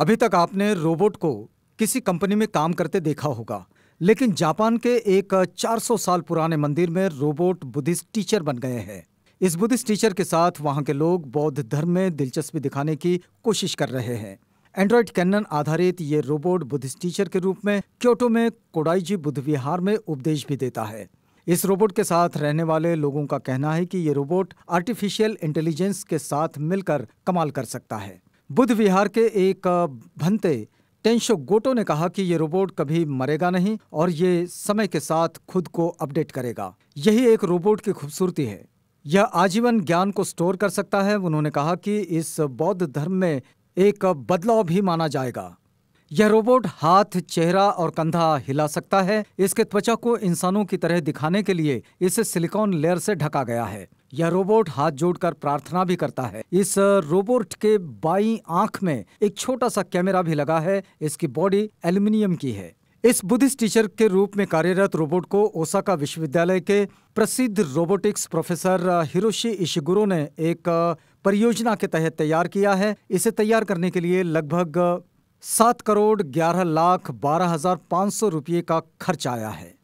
अभी तक आपने रोबोट को किसी कंपनी में काम करते देखा होगा लेकिन जापान के एक 400 साल पुराने मंदिर में रोबोट बुद्धिस्ट टीचर बन गए हैं इस बुद्धिस्ट टीचर के साथ वहां के लोग बौद्ध धर्म में दिलचस्पी दिखाने की कोशिश कर रहे हैं एंड्रॉयड कैनन आधारित ये रोबोट बुद्धिस्ट टीचर के रूप में क्योटो में कोडाईजी बुद्ध विहार में उपदेश भी देता है इस रोबोट के साथ रहने वाले लोगों का कहना है कि ये रोबोट आर्टिफिशियल इंटेलिजेंस के साथ मिलकर कमाल कर सकता है बुद्ध विहार के एक भंते टेंशो गोटो ने कहा कि ये रोबोट कभी मरेगा नहीं और ये समय के साथ खुद को अपडेट करेगा यही एक रोबोट की खूबसूरती है यह आजीवन ज्ञान को स्टोर कर सकता है उन्होंने कहा कि इस बौद्ध धर्म में एक बदलाव भी माना जाएगा यह रोबोट हाथ चेहरा और कंधा हिला सकता है इसके त्वचा को इंसानों की तरह दिखाने के लिए इसे सिलिकॉन लेयर से ढका गया है यह रोबोट हाथ जोड़कर प्रार्थना भी करता है इस रोबोट के बाई आंख में एक छोटा सा कैमरा भी लगा है इसकी बॉडी एल्यूमिनियम की है इस बुद्धिस्ट टीचर के रूप में कार्यरत रोबोट को ओसाका विश्वविद्यालय के प्रसिद्ध रोबोटिक्स प्रोफेसर हिरोशी इशिगुरो ने एक परियोजना के तहत तैयार किया है इसे तैयार करने के लिए लगभग सात करोड़ ग्यारह लाख बारह हजार पाँच सौ रुपये का खर्च आया है